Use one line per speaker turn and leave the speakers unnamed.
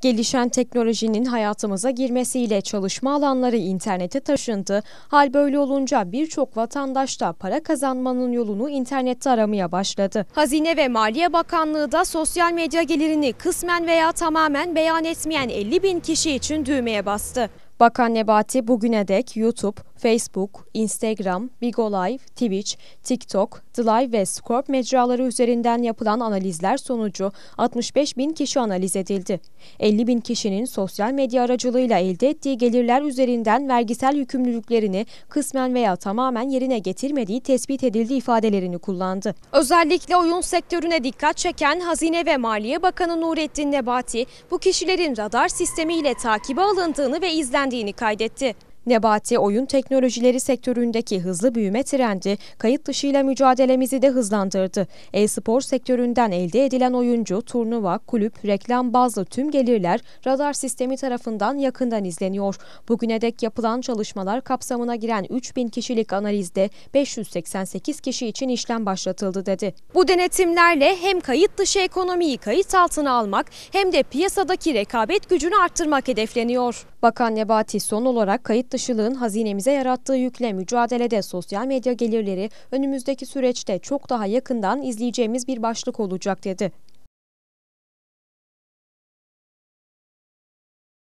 Gelişen teknolojinin hayatımıza girmesiyle çalışma alanları internete taşındı. Hal böyle olunca birçok vatandaş da para kazanmanın yolunu internette aramaya başladı. Hazine ve Maliye Bakanlığı da sosyal medya gelirini kısmen veya tamamen beyan etmeyen 50 bin kişi için düğmeye bastı. Bakan Nebati bugüne dek YouTube, Facebook, Instagram, Bigolive, Twitch, TikTok, The Live ve Scorp mecraları üzerinden yapılan analizler sonucu 65 bin kişi analiz edildi. 50 bin kişinin sosyal medya aracılığıyla elde ettiği gelirler üzerinden vergisel yükümlülüklerini kısmen veya tamamen yerine getirmediği tespit edildi ifadelerini kullandı. Özellikle oyun sektörüne dikkat çeken Hazine ve Maliye Bakanı Nurettin Nebati bu kişilerin radar sistemiyle takibe alındığını ve izlendiğini kaydetti. Nebati oyun teknolojileri sektöründeki hızlı büyüme trendi kayıt dışıyla mücadelemizi de hızlandırdı. E-spor sektöründen elde edilen oyuncu, turnuva, kulüp, reklam bazlı tüm gelirler radar sistemi tarafından yakından izleniyor. Bugüne dek yapılan çalışmalar kapsamına giren 3000 kişilik analizde 588 kişi için işlem başlatıldı dedi. Bu denetimlerle hem kayıt dışı ekonomiyi kayıt altına almak hem de piyasadaki rekabet gücünü arttırmak hedefleniyor. Bakan Nebati son olarak kayıt dışılığın hazinemize yarattığı yükle mücadelede sosyal medya gelirleri önümüzdeki süreçte çok daha yakından izleyeceğimiz bir başlık olacak dedi.